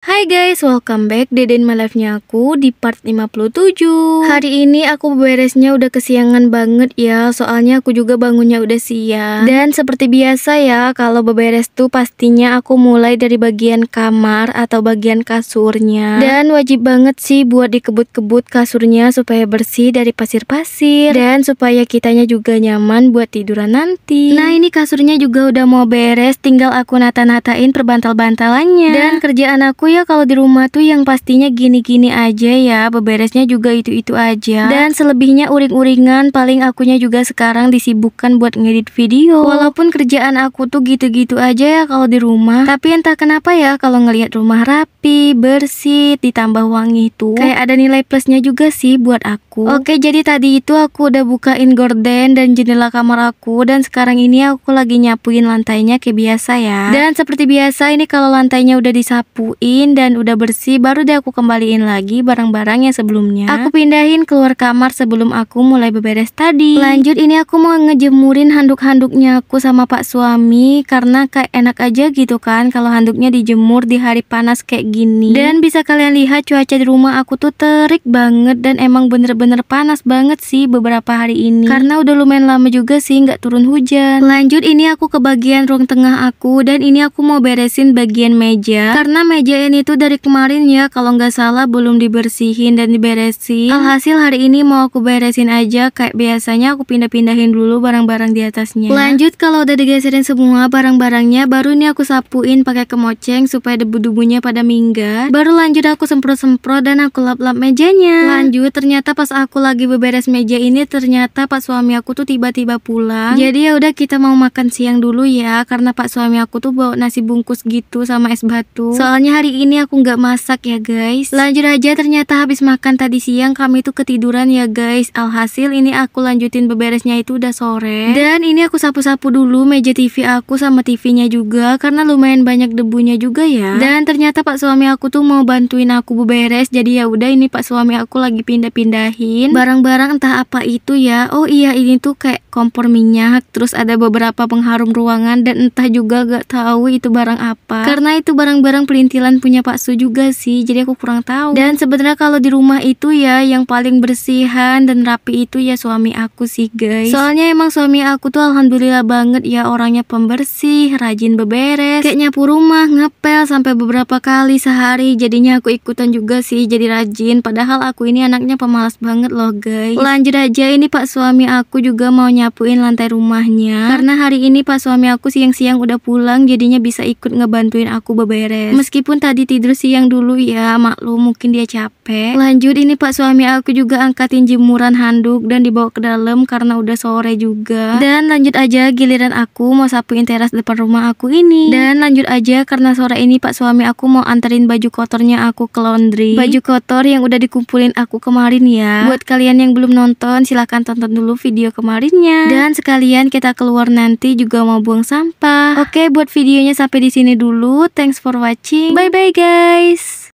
Hai guys, welcome back Deden my Life-nya aku di part 57 Hari ini aku beresnya udah kesiangan banget ya Soalnya aku juga bangunnya udah siang Dan seperti biasa ya, kalau beberes tuh pastinya aku mulai dari bagian kamar atau bagian kasurnya Dan wajib banget sih buat dikebut-kebut kasurnya supaya bersih dari pasir-pasir Dan supaya kitanya juga nyaman buat tiduran nanti Nah ini kasurnya juga udah mau beres, tinggal aku nata-natain perbantal-bantalannya Dan kerjaan aku ya kalau di rumah tuh yang pastinya gini-gini aja ya, beberesnya juga itu-itu aja. Dan selebihnya uring-uringan, paling akunya juga sekarang disibukkan buat ngedit video. Walaupun kerjaan aku tuh gitu-gitu aja ya kalau di rumah, tapi entah kenapa ya kalau ngelihat rumah rapi, bersih, ditambah wangi tuh kayak ada nilai plusnya juga sih buat aku. Oke, jadi tadi itu aku udah bukain gorden dan jendela kamar aku dan sekarang ini aku lagi nyapuin lantainya kayak biasa ya. Dan seperti biasa ini kalau lantainya udah disapuin dan udah bersih baru deh aku kembaliin lagi barang-barang yang sebelumnya. Aku pindahin keluar kamar sebelum aku mulai beberes tadi. Lanjut ini aku mau ngejemurin handuk-handuknya aku sama pak suami karena kayak enak aja gitu kan kalau handuknya dijemur di hari panas kayak gini. Dan bisa kalian lihat cuaca di rumah aku tuh terik banget dan emang bener-bener panas banget sih beberapa hari ini. Karena udah lumayan lama juga sih nggak turun hujan. Lanjut ini aku ke bagian ruang tengah aku dan ini aku mau beresin bagian meja karena meja Kalian itu dari kemarin ya kalau nggak salah belum dibersihin dan diberesin. Alhasil hari ini mau aku beresin aja kayak biasanya aku pindah-pindahin dulu barang-barang di atasnya. Lanjut kalau udah digeserin semua barang-barangnya baru ini aku sapuin pakai kemoceng supaya debu-debunya pada minggat. Baru lanjut aku semprot-semprot dan aku lap-lap mejanya. Lanjut ternyata pas aku lagi beberes meja ini ternyata pak suami aku tuh tiba-tiba pulang. Jadi ya udah kita mau makan siang dulu ya karena pak suami aku tuh bawa nasi bungkus gitu sama es batu. Soalnya hari ini aku nggak masak ya guys Lanjut aja ternyata habis makan tadi siang kami tuh ketiduran ya guys Alhasil ini aku lanjutin beberesnya itu udah sore Dan ini aku sapu-sapu dulu meja TV aku sama TV-nya juga Karena lumayan banyak debunya juga ya Dan ternyata pak suami aku tuh mau bantuin aku beberes Jadi ya udah ini pak suami aku lagi pindah-pindahin Barang-barang entah apa itu ya Oh iya ini tuh kayak kompor minyak Terus ada beberapa pengharum ruangan Dan entah juga gak tahu itu barang apa Karena itu barang-barang pelintilan punya punya Pak Su juga sih, jadi aku kurang tahu. Dan sebenarnya kalau di rumah itu ya yang paling bersihan dan rapi itu ya suami aku sih, guys. Soalnya emang suami aku tuh alhamdulillah banget ya orangnya pembersih, rajin beberes, kayak nyapu rumah, ngepel sampai beberapa kali sehari. Jadinya aku ikutan juga sih jadi rajin, padahal aku ini anaknya pemalas banget loh, guys. Lanjut aja ini Pak suami aku juga mau nyapuin lantai rumahnya karena hari ini Pak suami aku siang-siang udah pulang jadinya bisa ikut ngebantuin aku beberes. Meskipun tadi tadi tidur siang dulu ya, maklum mungkin dia capek. Lanjut ini pak suami aku juga angkatin jemuran handuk dan dibawa ke dalam karena udah sore juga. Dan lanjut aja giliran aku mau sapuin teras depan rumah aku ini. Dan lanjut aja karena sore ini pak suami aku mau anterin baju kotornya aku ke laundry. Baju kotor yang udah dikumpulin aku kemarin ya. Buat kalian yang belum nonton silahkan tonton dulu video kemarinnya. Dan sekalian kita keluar nanti juga mau buang sampah. Oke buat videonya sampai di sini dulu. Thanks for watching. Bye bye. guys!